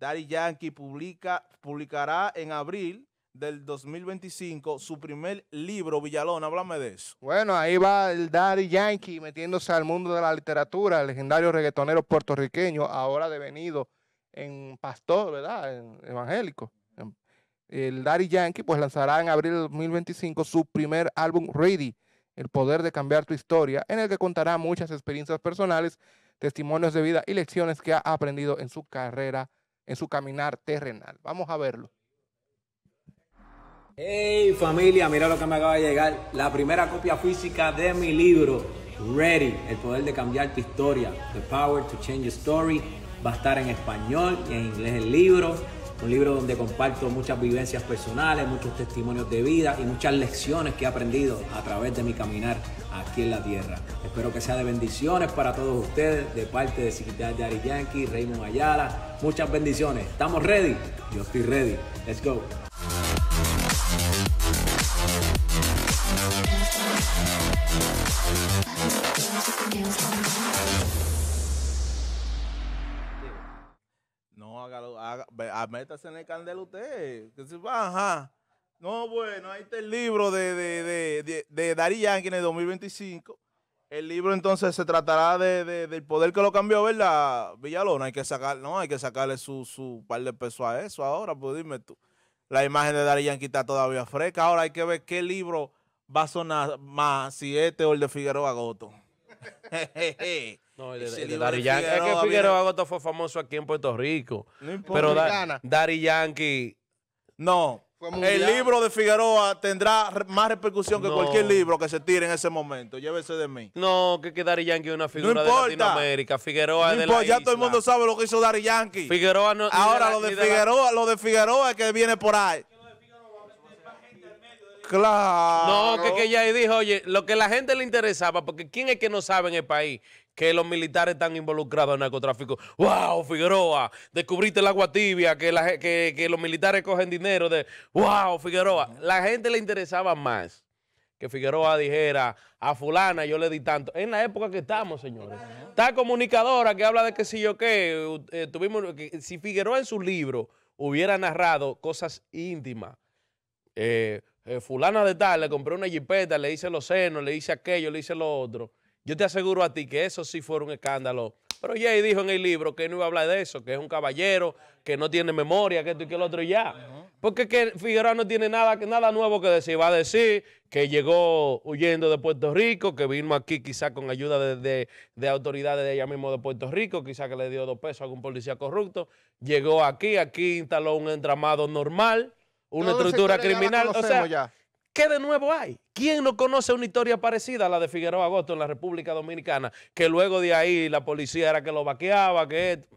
Daddy Yankee publica, publicará en abril del 2025 su primer libro, Villalón, háblame de eso. Bueno, ahí va el Daddy Yankee metiéndose al mundo de la literatura, el legendario reggaetonero puertorriqueño, ahora devenido en pastor, ¿verdad? evangélico. El Daddy Yankee pues lanzará en abril del 2025 su primer álbum Ready, El Poder de Cambiar Tu Historia, en el que contará muchas experiencias personales, testimonios de vida y lecciones que ha aprendido en su carrera en su caminar terrenal. Vamos a verlo. Hey familia, mira lo que me acaba de llegar. La primera copia física de mi libro, Ready, el poder de cambiar tu historia, The Power to Change Your Story. Va a estar en español y en inglés el libro un libro donde comparto muchas vivencias personales, muchos testimonios de vida y muchas lecciones que he aprendido a través de mi caminar aquí en la tierra. Espero que sea de bendiciones para todos ustedes, de parte de Secretaria de Ari Yankee, Raymond Ayala. Muchas bendiciones. ¿Estamos ready? Yo estoy ready. Let's go. A ah, métase en el candel usted. se va, ajá. No, bueno, ahí está el libro de, de, de, Yankee en el 2025. El libro entonces se tratará de, de, del poder que lo cambió, ¿verdad, Villalona? Hay que sacar, no, hay que sacarle su, su par de pesos a eso ahora, pues dime tú. La imagen de Dari Yankee está todavía fresca. Ahora hay que ver qué libro va a sonar más, si este o el de Figueroa Goto. No, el, es que Figueroa Agosto fue famoso aquí en Puerto Rico. No importa. Pero Dari Yankee. No. El libro de Figueroa tendrá más repercusión que cualquier libro que se tire en ese momento. Llévese de mí. No, que, que Dari Yankee es una figura de Latinoamérica. Figueroa es de la Ya todo el mundo sabe lo que hizo Dari Yankee. Figueroa Ahora, lo de, Figueroa, lo de Figueroa es que viene por ahí claro. No, que, que ella ahí dijo, oye, lo que la gente le interesaba, porque ¿quién es que no sabe en el país que los militares están involucrados en narcotráfico? ¡Wow, Figueroa! Descubriste el agua tibia, que, los militares cogen dinero de ¡Wow, Figueroa! La gente le interesaba más que Figueroa dijera a fulana yo le di tanto. En la época que estamos, señores. Está comunicadora que habla de que si yo qué, eh, tuvimos, si Figueroa en su libro hubiera narrado cosas íntimas, eh, eh, fulana de tal, le compré una jipeta, le hice los senos, le hice aquello, le hice lo otro. Yo te aseguro a ti que eso sí fue un escándalo. Pero Jay dijo en el libro que no iba a hablar de eso, que es un caballero, que no tiene memoria, que esto y que el otro y ya. Porque que Figueroa no tiene nada, nada nuevo que decir. Va a decir que llegó huyendo de Puerto Rico, que vino aquí quizá con ayuda de, autoridades de ella mismo de Puerto Rico, quizá que le dio dos pesos a algún policía corrupto. Llegó aquí, aquí instaló un entramado normal una estructura criminal. O sea, ¿qué de nuevo hay? ¿Quién no conoce una historia parecida a la de Figueroa Agosto en la República Dominicana? Que luego de ahí la policía era que lo vaqueaba, que...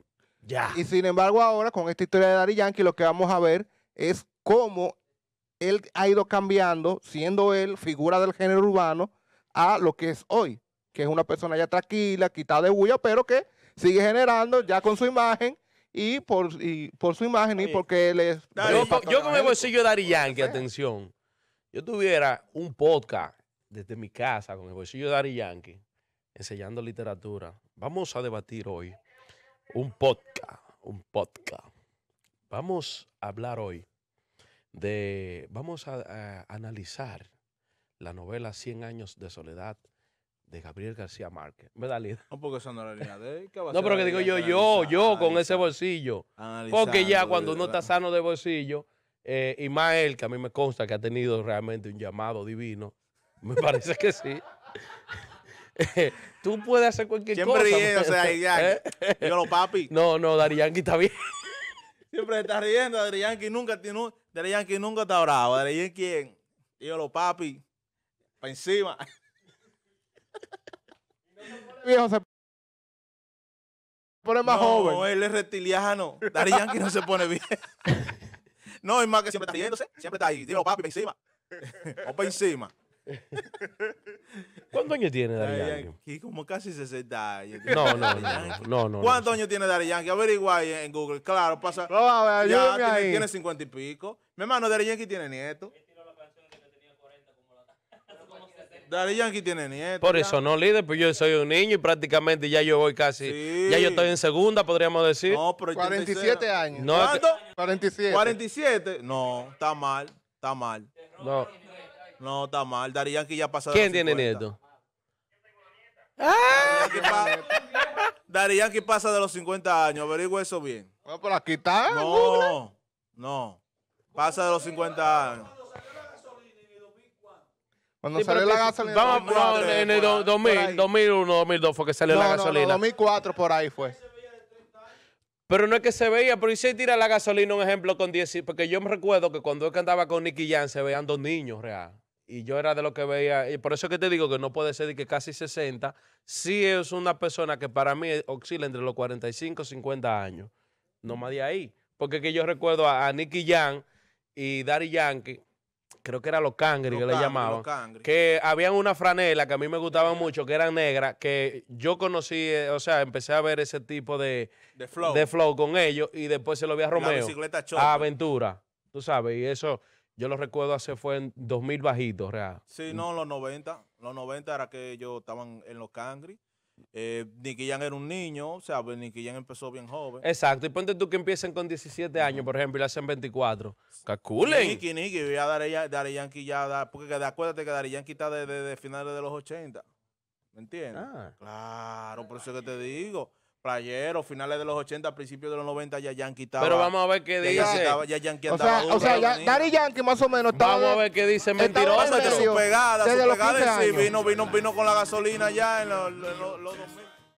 Ya. Y sin embargo ahora, con esta historia de Dari Yankee, lo que vamos a ver es cómo él ha ido cambiando, siendo él figura del género urbano, a lo que es hoy, que es una persona ya tranquila, quitada de bulla, pero que sigue generando ya con su imagen y por, por su imagen y porque él es... Yo, con el bolsillo de Ari Yankee, atención, yo tuviera un podcast desde mi casa con el bolsillo de Ari Yankee enseñando literatura. Vamos a debatir hoy un podcast, un podcast. Vamos a hablar hoy de, vamos a, a analizar la novela Cien años de soledad de Gabriel García Márquez. ¿Verdad, Lida? No, porque esa no la línea de No, pero que digo yo, yo, yo con ese bolsillo. Porque ya cuando uno está sano de bolsillo, eh, y más él, que a mí me consta que ha tenido realmente un llamado divino, me parece que sí. Tú puedes hacer cualquier cosa. Siempre riendo, o sea, ya, yo lo papi. No, no, Dari Yankee está bien. Siempre está riendo, Dari Yankee nunca, Dari Yankee nunca está bravo. Dari Yankee, yo lo papi, para encima viejo se pone más joven. No, él es reptiliano. Dari Yankee no se pone bien. No, es más que siempre está riéndose, siempre está ahí. Digo, papi, para encima. O para encima. ¿Cuántos años tiene Dari Yankee? Como casi 60 años. No, no, no, no, ¿Cuántos años tiene Dari Yankee? Averigua en Google. Claro, pasa. ya tiene, 50 y pico. Mi hermano Dari Yankee tiene nieto. Darío Yankee tiene nieto. Por eso no, líder, pues yo soy un niño y prácticamente ya yo voy casi. Ya yo estoy en segunda, podríamos decir. 47 años. ¿Cuánto? 47. Este- 47. No, está mal, está mal. No. No, está mal. Darío Yankee ya pasó. ¿Quién tiene nieto? ¡Ah! Yankee pasa de los 50 años, averigua eso bien. pero aquí está. No, no. Pasa de los 50 años. Cuando salió la gasolina. Vamos, en el 2000, 2001, 2002 fue que salió la gasolina. No, 2004 por ahí fue. Pero no es que se veía, pero hice tirar la gasolina, un ejemplo, con 10. Porque yo me recuerdo que cuando que cantaba con Nicky Jan se veían dos niños real. Y yo era de lo que veía. Y por eso que te digo que no puede ser de que casi 60. Sí es una persona que para mí oscila entre los 45 y 50 años. No más de ahí. Porque que yo recuerdo a, Nicky Jan y Daddy Yankee creo que era los cangri que le llamaban, que habían una franela que a mí me gustaba mucho, que era negra, que yo conocí, eh, o sea, empecé a ver ese tipo de, de, flow. con ellos y después se lo vi a Romeo, a Aventura, tú sabes, y eso yo lo recuerdo hace fue en 2000 bajitos, real. Sí, no, los 90, los 90 era que ellos estaban en los cangri eh, Nicky era un niño, o sea, pues, Nicky Yan empezó bien joven. Exacto, y ponte tú que empiecen con 17 años, por ejemplo, y le hacen 24. Calculen. Nicky, Nicky, voy a dar Daddy Yankee ya, da, porque acuérdate que Dari Yankee está desde finales de los 80. ¿Me entiendes? Ah. Claro, por eso que te digo playeros, finales de los 80, principios de los 90, ya Yankee estaba. Pero vamos a ver qué dice. Ya, estaba, ya Yankee o sea, o sea ya, Daddy Yankee más o menos estaba. Vamos a ver qué dice, mentiroso. Su pegada, su pegada, sí, vino, vino, vino con la gasolina ya en los, los,